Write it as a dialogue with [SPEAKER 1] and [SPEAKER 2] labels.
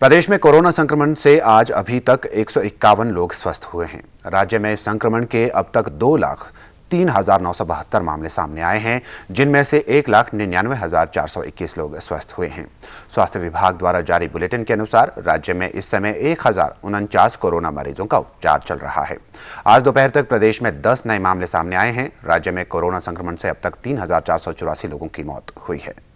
[SPEAKER 1] प्रदेश में कोरोना संक्रमण से आज अभी तक एक लोग स्वस्थ हुए हैं राज्य में संक्रमण के अब तक दो लाख तीन हजार नौ सौ बहत्तर मामले सामने आए हैं जिनमें से एक लाख निन्यानवे हजार चार सौ इक्कीस लोग स्वस्थ हुए हैं स्वास्थ्य विभाग द्वारा जारी बुलेटिन के अनुसार राज्य में इस समय एक हजार उनचास कोरोना मरीजों का उपचार चल रहा है आज दोपहर तक प्रदेश में दस नए मामले सामने आए हैं राज्य में कोरोना संक्रमण से अब तक तीन हजार चार सौ चौरासी लोगों की मौत हुई है